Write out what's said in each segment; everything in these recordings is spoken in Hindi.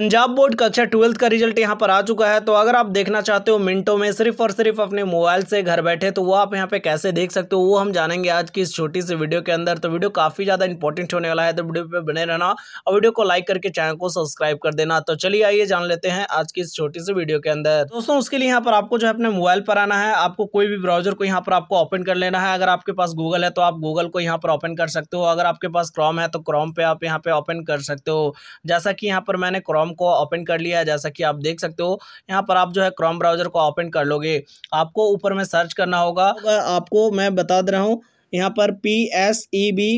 पंजाब बोर्ड कक्षा अच्छा ट्वेल्थ का रिजल्ट यहाँ पर आ चुका है तो अगर आप देखना चाहते हो मिनटों में सिर्फ और सिर्फ अपने मोबाइल से घर बैठे तो वो आप यहाँ पे कैसे देख सकते हो वो हम जानेंगे आज की इस छोटी सी वीडियो के अंदर तो वीडियो काफ़ी ज़्यादा इंपॉर्टेंट होने वाला है तो वीडियो पे बने रहना और वीडियो को लाइक करके चैनल को सब्सक्राइब कर देना तो चलिए आइए जान लेते हैं आज की इस छोटी सी वीडियो के अंदर दोस्तों उसके लिए यहाँ पर आपको जो है अपने मोबाइल पर आना है आपको कोई भी ब्राउजर को यहाँ पर आपको ओपन कर लेना है अगर आपके पास गूगल है तो आप गूगल को यहाँ पर ओपन कर सकते हो अगर आपके पास क्रॉम है तो क्रॉम पे आप यहाँ पे ओपन कर सकते हो जैसा कि यहाँ पर मैंने क्रॉम क्रोम को ओपन कर लिया है जैसा कि आप देख सकते हो यहाँ पर आप जो है क्रोम ब्राउज़र को ओपन कर लोगे आपको ऊपर में सर्च करना होगा आपको मैं बता दे रहा हूँ यहाँ पर P S E B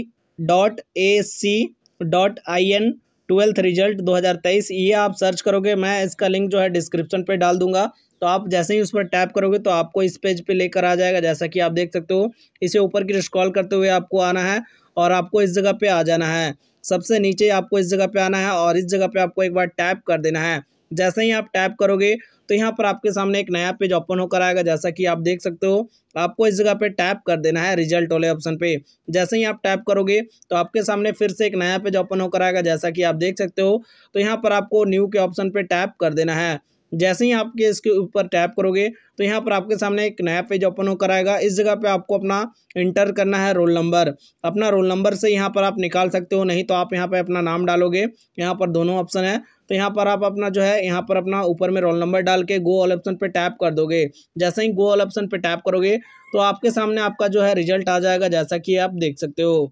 dot A C dot I N twelfth result 2023 ये आप सर्च करोगे मैं इसका लिंक जो है डिस्क्रिप्शन पे डाल दूंगा तो आप जैसे ही उस पर टैप करोगे तो आपको इस पेज पे लेकर आ जाएगा जैसा कि आप देख सकते हो इसे ऊपर की स्क्रॉल करते हुए आपको आना है और आपको इस जगह पे आ जाना है सबसे नीचे आपको इस जगह पे आना है और इस जगह पे आपको एक बार टैप कर देना है जैसे ही आप टैप करोगे तो यहाँ पर आपके सामने एक नया पेज ओपन होकर आएगा जैसा कि आप देख सकते हो आपको इस जगह पे टैप कर देना है रिजल्ट वाले ऑप्शन पे जैसे ही आप टैप करोगे तो आपके सामने फिर से एक नया पेज ओपन होकर आएगा जैसा कि आप देख सकते हो तो यहाँ पर आपको न्यू के ऑप्शन पे टैप कर देना है जैसे ही आपके इसके ऊपर टैप करोगे तो यहाँ पर आपके सामने एक नया पेज ओपन होकर आएगा इस जगह पे आपको अपना इंटर करना है रोल नंबर अपना रोल नंबर से यहाँ पर आप निकाल सकते हो नहीं तो आप यहाँ पर अपना नाम डालोगे यहाँ पर दोनों ऑप्शन है तो यहाँ पर आप अपना जो है यहाँ पर अपना ऊपर में रोल नंबर डाल के गो ऑल ऑप्शन पर टैप कर दोगे जैसे ही गो ऑल ऑप्शन पर टैप करोगे तो आपके सामने आपका जो है रिजल्ट आ जाएगा जैसा कि आप देख सकते हो